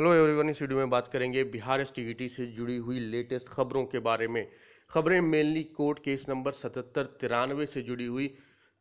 hello everyone इस video में बात करेंगे बिहार एस से जुड़ी हुई लेटेस्ट खबरों के बारे में खबरें मेनली कोर्ट केस नंबर सतहत्तर तिरानवे से जुड़ी हुई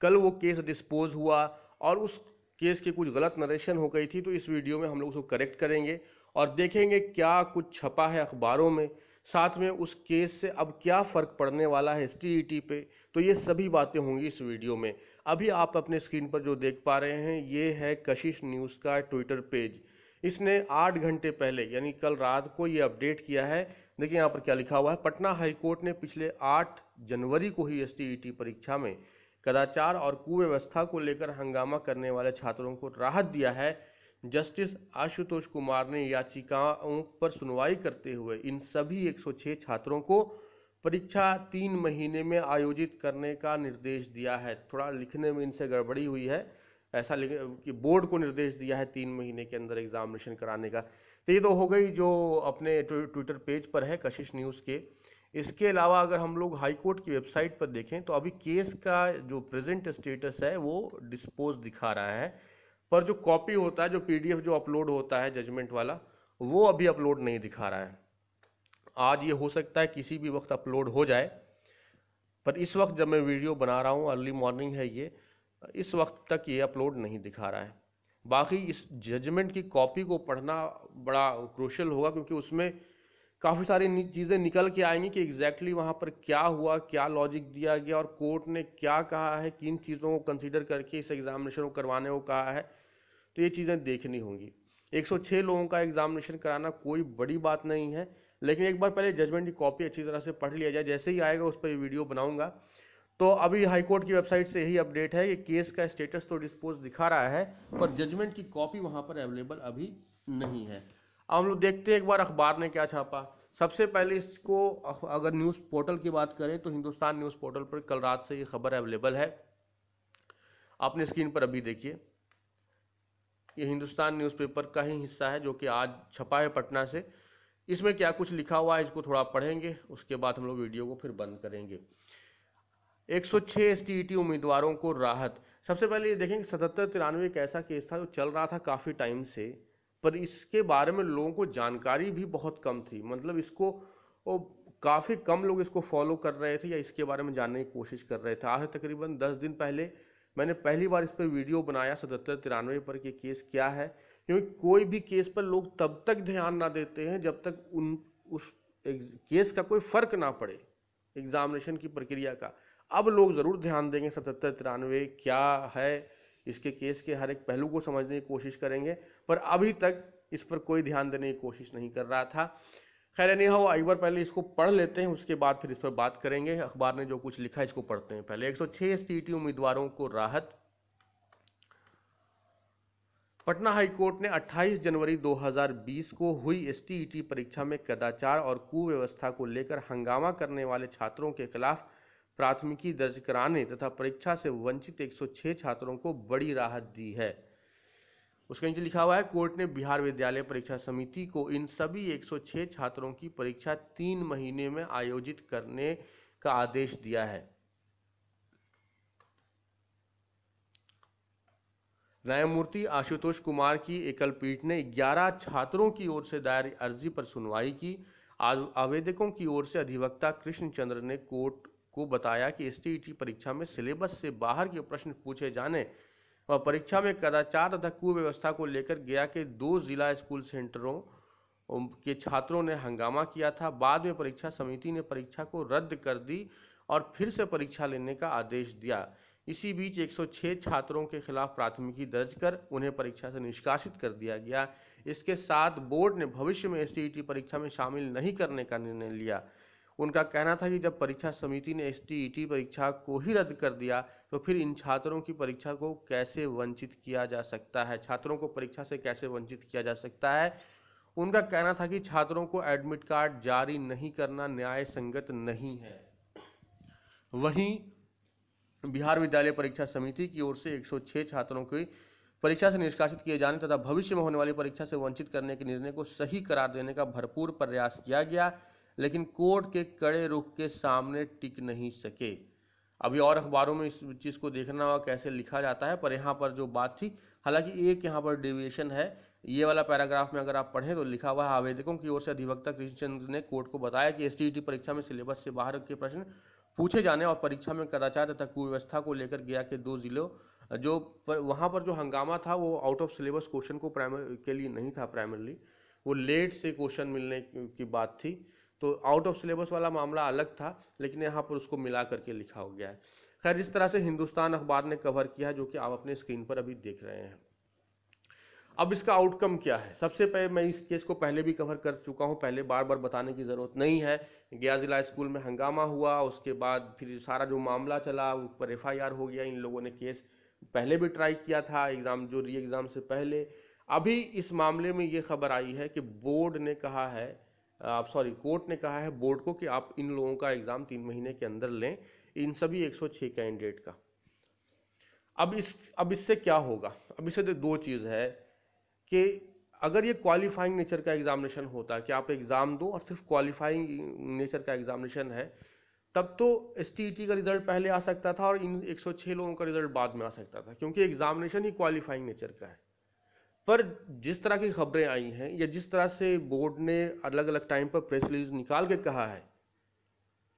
कल वो केस डिस्पोज हुआ और उस केस के कुछ गलत नरेशन हो गई थी तो इस वीडियो में हम लोग उसको करेक्ट करेंगे और देखेंगे क्या कुछ छपा है अखबारों में साथ में उस केस से अब क्या फ़र्क पड़ने वाला है एस पे तो ये सभी बातें होंगी इस वीडियो में अभी आप अपने स्क्रीन पर जो देख पा रहे हैं ये है कशिश न्यूज़ का ट्विटर पेज इसने आठ घंटे पहले यानी कल रात को ये अपडेट किया है देखिए यहाँ पर क्या लिखा हुआ है पटना हाईकोर्ट ने पिछले आठ जनवरी को ही एस परीक्षा में कदाचार और कुव्यवस्था को लेकर हंगामा करने वाले छात्रों को राहत दिया है जस्टिस आशुतोष कुमार ने याचिकाओं पर सुनवाई करते हुए इन सभी 106 छात्रों को परीक्षा तीन महीने में आयोजित करने का निर्देश दिया है थोड़ा लिखने में इनसे गड़बड़ी हुई है ऐसा कि बोर्ड को निर्देश दिया है तीन महीने के अंदर एग्जामिनेशन कराने का तो ये तो हो गई जो अपने ट्विटर पेज पर है कशिश न्यूज़ के इसके अलावा अगर हम लोग हाईकोर्ट की वेबसाइट पर देखें तो अभी केस का जो प्रेजेंट स्टेटस है वो डिस्पोज दिखा रहा है पर जो कॉपी होता है जो पीडीएफ जो अपलोड होता है जजमेंट वाला वो अभी अपलोड नहीं दिखा रहा है आज ये हो सकता है किसी भी वक्त अपलोड हो जाए पर इस वक्त जब मैं वीडियो बना रहा हूँ अर्ली मॉर्निंग है ये इस वक्त तक ये अपलोड नहीं दिखा रहा है बाकी इस जजमेंट की कॉपी को पढ़ना बड़ा क्रोशल होगा क्योंकि उसमें काफ़ी सारी चीज़ें निकल के आएंगी कि एग्जैक्टली exactly वहाँ पर क्या हुआ क्या लॉजिक दिया गया और कोर्ट ने क्या कहा है किन चीज़ों को कंसिडर करके इस एग्ज़ामिनेशन को करवाने को कहा है तो ये चीज़ें देखनी होंगी 106 लोगों का एग्ज़ामिनेशन कराना कोई बड़ी बात नहीं है लेकिन एक बार पहले जजमेंट की कॉपी अच्छी तरह से पढ़ लिया जाए जैसे ही आएगा उस पर वीडियो बनाऊँगा तो अभी हाईकोर्ट की वेबसाइट से यही अपडेट है कि केस का स्टेटस तो डिस्पोज दिखा रहा है पर जजमेंट की कॉपी वहां पर अवेलेबल अभी नहीं है अब हम लोग देखते हैं एक बार अखबार ने क्या छापा सबसे पहले इसको अगर न्यूज़ पोर्टल की बात करें तो हिंदुस्तान न्यूज़ पोर्टल पर कल रात से ये खबर अवेलेबल है आपने स्क्रीन पर अभी देखिए ये हिंदुस्तान न्यूज़पेपर का ही हिस्सा है जो कि आज छपा है पटना से इसमें क्या कुछ लिखा हुआ है इसको थोड़ा पढ़ेंगे उसके बाद हम लोग वीडियो को फिर बंद करेंगे 106 टी e उम्मीदवारों को राहत सबसे पहले ये देखें सतहत्तर तिरानवे एक ऐसा केस था जो चल रहा था काफ़ी टाइम से पर इसके बारे में लोगों को जानकारी भी बहुत कम थी मतलब इसको काफ़ी कम लोग इसको फॉलो कर रहे थे या इसके बारे में जानने की कोशिश कर रहे थे आज तकरीबन दस दिन पहले मैंने पहली बार इस पर वीडियो बनाया सतहत्तर तिरानवे पर कि केस क्या है क्योंकि कोई भी केस पर लोग तब तक ध्यान ना देते हैं जब तक उन उस केस का कोई फर्क ना पड़े एग्जामिनेशन की प्रक्रिया का अब लोग ज़रूर ध्यान देंगे सतहत्तर तिरानवे क्या है इसके केस के हर एक पहलू को समझने की कोशिश करेंगे पर अभी तक इस पर कोई ध्यान देने की कोशिश नहीं कर रहा था खैर नहीं हो एक बार पहले इसको पढ़ लेते हैं उसके बाद फिर इस पर बात करेंगे अखबार ने जो कुछ लिखा है इसको पढ़ते हैं पहले 106 सीटी उम्मीदवारों को राहत पटना हाईकोर्ट ने 28 जनवरी 2020 को हुई एस परीक्षा में कदाचार और कुव्यवस्था को लेकर हंगामा करने वाले छात्रों के खिलाफ प्राथमिकी दर्ज कराने तथा परीक्षा से वंचित 106 छात्रों को बड़ी राहत दी है उसके नीचे लिखा हुआ है कोर्ट ने बिहार विद्यालय परीक्षा समिति को इन सभी 106 छात्रों की परीक्षा तीन महीने में आयोजित करने का आदेश दिया है न्यायमूर्ति आशुतोष कुमार की एकल पीठ ने 11 छात्रों की ओर से दायर अर्जी पर सुनवाई की आवेदकों की ओर से अधिवक्ता कृष्ण चंद्र ने कोर्ट को बताया कि एसटीईटी e परीक्षा में सिलेबस से बाहर के प्रश्न पूछे जाने व परीक्षा में कदाचार तथा कुव्यवस्था को लेकर गया के दो जिला स्कूल सेंटरों के छात्रों ने हंगामा किया था बाद में परीक्षा समिति ने परीक्षा को रद्द कर दी और फिर से परीक्षा लेने का आदेश दिया इसी बीच 106 छात्रों के खिलाफ प्राथमिकी दर्ज कर उन्हें परीक्षा से निष्कासित कर दिया गया इसके साथ बोर्ड ने भविष्य में एस e परीक्षा में शामिल नहीं करने का निर्णय लिया उनका कहना था कि जब परीक्षा समिति ने एस e परीक्षा को ही रद्द कर दिया तो फिर इन छात्रों की परीक्षा को कैसे वंचित किया जा सकता है छात्रों को परीक्षा से कैसे वंचित किया जा सकता है उनका कहना था कि छात्रों को एडमिट कार्ड जारी नहीं करना न्याय संगत नहीं है वहीं बिहार विद्यालय परीक्षा समिति की ओर से 106 छात्रों की परीक्षा से निष्कासित किए जाने तथा भविष्य में होने वाली परीक्षा से वंचित करने के निर्णय को सही करार देने का भरपूर प्रयास किया गया लेकिन कोर्ट के कड़े रुख के सामने टिक नहीं सके अभी और अखबारों में इस चीज़ को देखना होगा कैसे लिखा जाता है पर यहाँ पर जो बात थी हालांकि एक यहाँ पर डिविएशन है ये वाला पैराग्राफ में अगर आप पढ़ें तो लिखा हुआ है आवेदकों की ओर से अधिवक्ता कृष्णचंद्र ने कोर्ट को बताया कि एस परीक्षा में सिलेबस से बाहर के प्रश्न पूछे जाने और परीक्षा में कदाचार तथा कुव्यवस्था को लेकर गया के दो जिलों जो पर वहाँ पर जो हंगामा था वो आउट ऑफ सिलेबस क्वेश्चन को प्राइमरी के लिए नहीं था प्राइमरली वो लेट से क्वेश्चन मिलने की बात थी तो आउट ऑफ सिलेबस वाला मामला अलग था लेकिन यहाँ पर उसको मिला करके लिखा हो गया है खैर इस तरह से हिंदुस्तान अखबार ने कवर किया जो कि आप अपने स्क्रीन पर अभी देख रहे हैं अब इसका आउटकम क्या है सबसे पहले मैं इस केस को पहले भी कवर कर चुका हूं पहले बार बार बताने की ज़रूरत नहीं है गया जिला स्कूल में हंगामा हुआ उसके बाद फिर सारा जो मामला चला उस पर एफ हो गया इन लोगों ने केस पहले भी ट्राई किया था एग्ज़ाम जो री एग्ज़ाम से पहले अभी इस मामले में ये खबर आई है कि बोर्ड ने कहा है आप सॉरी कोर्ट ने कहा है बोर्ड को कि आप इन लोगों का एग्ज़ाम तीन महीने के अंदर लें इन सभी 106 कैंडिडेट का अब इस अब इससे क्या होगा अब इससे तो दो चीज़ है कि अगर ये क्वालिफाइंग नेचर का एग्जामिनेशन होता कि आप एग्ज़ाम दो और सिर्फ क्वालिफाइंग नेचर का एग्जामिनेशन है तब तो एस e का रिजल्ट पहले आ सकता था और इन 106 लोगों का रिजल्ट बाद में आ सकता था क्योंकि एग्जामिनेशन ही क्वालिफाइंग नेचर का है पर जिस तरह की खबरें आई हैं या जिस तरह से बोर्ड ने अलग अलग टाइम पर प्रेस रिलीज निकाल के कहा है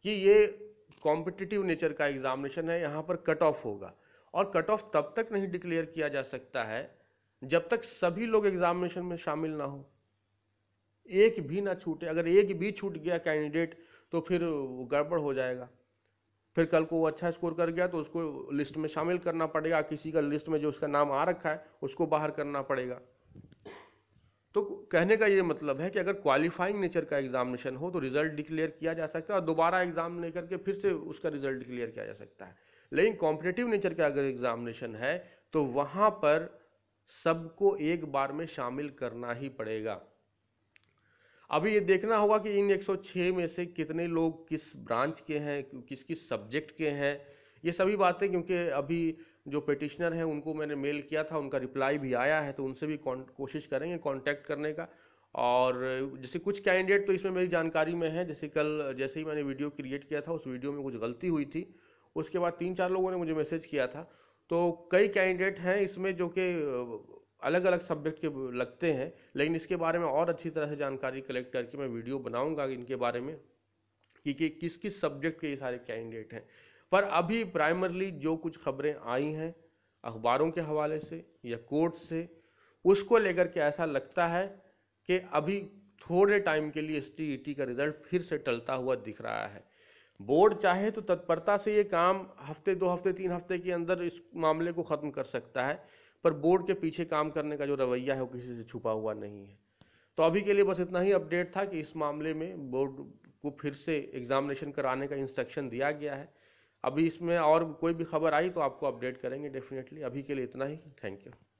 कि ये कॉम्पिटिटिव नेचर का एग्जामिनेशन है यहाँ पर कट ऑफ होगा और कट ऑफ तब तक नहीं डिक्लेयर किया जा सकता है जब तक सभी लोग एग्जामिनेशन में शामिल ना हो एक भी ना छूटे अगर एक भी छूट गया कैंडिडेट तो फिर गड़बड़ हो जाएगा फिर कल को वो अच्छा स्कोर कर गया तो उसको लिस्ट में शामिल करना पड़ेगा किसी का लिस्ट में जो उसका नाम आ रखा है उसको बाहर करना पड़ेगा तो कहने का ये मतलब है कि अगर क्वालिफाइंग नेचर का एग्जामिनेशन हो तो रिजल्ट डिक्लेयर किया जा सकता है और दोबारा एग्जाम लेकर के फिर से उसका रिजल्ट डिक्लेयर किया जा सकता है लेकिन कॉम्पिटेटिव नेचर का अगर एग्जामिनेशन है तो वहाँ पर सबको एक बार में शामिल करना ही पड़ेगा अभी ये देखना होगा कि इन 106 में से कितने लोग किस ब्रांच के हैं किस किस सब्जेक्ट के हैं ये सभी बातें क्योंकि अभी जो पेटिशनर हैं उनको मैंने मेल किया था उनका रिप्लाई भी आया है तो उनसे भी कोशिश करेंगे कांटेक्ट करने का और जैसे कुछ कैंडिडेट तो इसमें मेरी जानकारी में है जैसे कल जैसे ही मैंने वीडियो क्रिएट किया था उस वीडियो में कुछ गलती हुई थी उसके बाद तीन चार लोगों ने मुझे मैसेज किया था तो कई कैंडिडेट हैं इसमें जो कि अलग अलग सब्जेक्ट के लगते हैं लेकिन इसके बारे में और अच्छी तरह से जानकारी कलेक्ट करके मैं वीडियो बनाऊंगा इनके बारे में कि, कि किस किस सब्जेक्ट के ये सारे कैंडिडेट हैं पर अभी प्राइमरली जो कुछ खबरें आई हैं अखबारों के हवाले से या कोर्ट से उसको लेकर के ऐसा लगता है कि अभी थोड़े टाइम के लिए एस e का रिजल्ट फिर से टलता हुआ दिख रहा है बोर्ड चाहे तो तत्परता से ये काम हफ्ते दो हफ्ते तीन हफ्ते के अंदर इस मामले को ख़त्म कर सकता है पर बोर्ड के पीछे काम करने का जो रवैया है वो किसी से छुपा हुआ नहीं है तो अभी के लिए बस इतना ही अपडेट था कि इस मामले में बोर्ड को फिर से एग्जामिनेशन कराने का इंस्ट्रक्शन दिया गया है अभी इसमें और कोई भी खबर आई तो आपको अपडेट करेंगे डेफिनेटली अभी के लिए इतना ही थैंक यू